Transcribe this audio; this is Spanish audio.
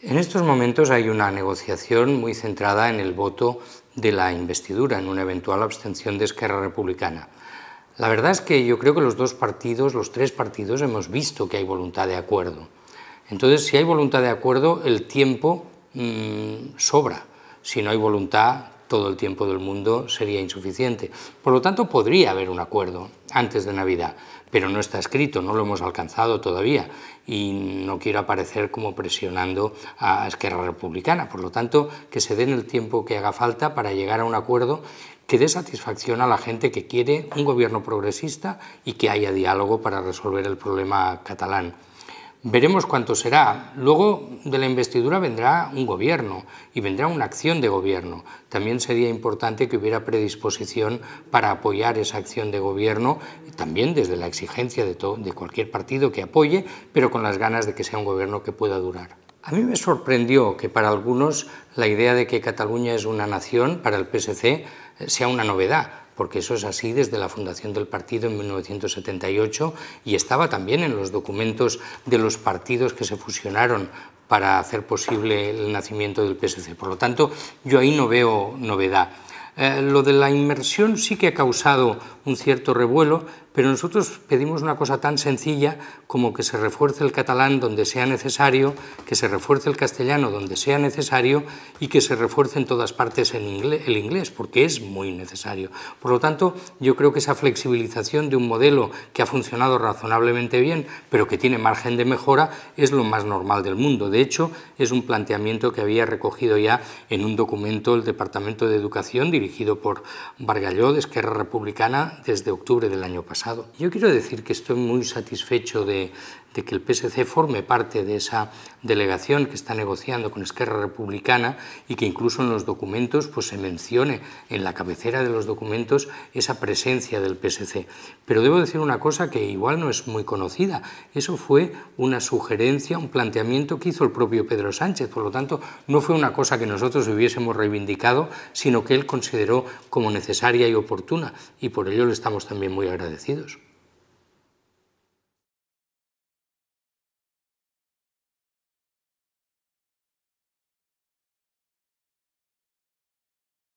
En estos momentos hay una negociación muy centrada en el voto de la investidura, en una eventual abstención de Esquerra Republicana. La verdad es que yo creo que los dos partidos, los tres partidos, hemos visto que hay voluntad de acuerdo. Entonces, si hay voluntad de acuerdo, el tiempo mm, sobra. Si no hay voluntad, todo el tiempo del mundo sería insuficiente. Por lo tanto, podría haber un acuerdo antes de Navidad, pero no está escrito, no lo hemos alcanzado todavía y no quiero aparecer como presionando a Esquerra Republicana. Por lo tanto, que se den el tiempo que haga falta para llegar a un acuerdo que dé satisfacción a la gente que quiere un gobierno progresista y que haya diálogo para resolver el problema catalán. Veremos cuánto será. Luego de la investidura vendrá un gobierno y vendrá una acción de gobierno. También sería importante que hubiera predisposición para apoyar esa acción de gobierno, también desde la exigencia de, de cualquier partido que apoye, pero con las ganas de que sea un gobierno que pueda durar. A mí me sorprendió que para algunos la idea de que Cataluña es una nación, para el PSC, eh, sea una novedad porque eso es así desde la fundación del partido en 1978 y estaba también en los documentos de los partidos que se fusionaron para hacer posible el nacimiento del PSC. Por lo tanto, yo ahí no veo novedad. Eh, lo de la inmersión sí que ha causado un cierto revuelo, pero nosotros pedimos una cosa tan sencilla como que se refuerce el catalán donde sea necesario, que se refuerce el castellano donde sea necesario y que se refuerce en todas partes el inglés, porque es muy necesario. Por lo tanto, yo creo que esa flexibilización de un modelo que ha funcionado razonablemente bien, pero que tiene margen de mejora, es lo más normal del mundo. De hecho, es un planteamiento que había recogido ya en un documento el Departamento de Educación dirigido por Bargalló de Esquerra Republicana desde octubre del año pasado. Yo quiero decir que estoy muy satisfecho de de que el PSC forme parte de esa delegación que está negociando con Esquerra Republicana y que incluso en los documentos pues, se mencione en la cabecera de los documentos esa presencia del PSC. Pero debo decir una cosa que igual no es muy conocida. Eso fue una sugerencia, un planteamiento que hizo el propio Pedro Sánchez. Por lo tanto, no fue una cosa que nosotros hubiésemos reivindicado, sino que él consideró como necesaria y oportuna. Y por ello le estamos también muy agradecidos.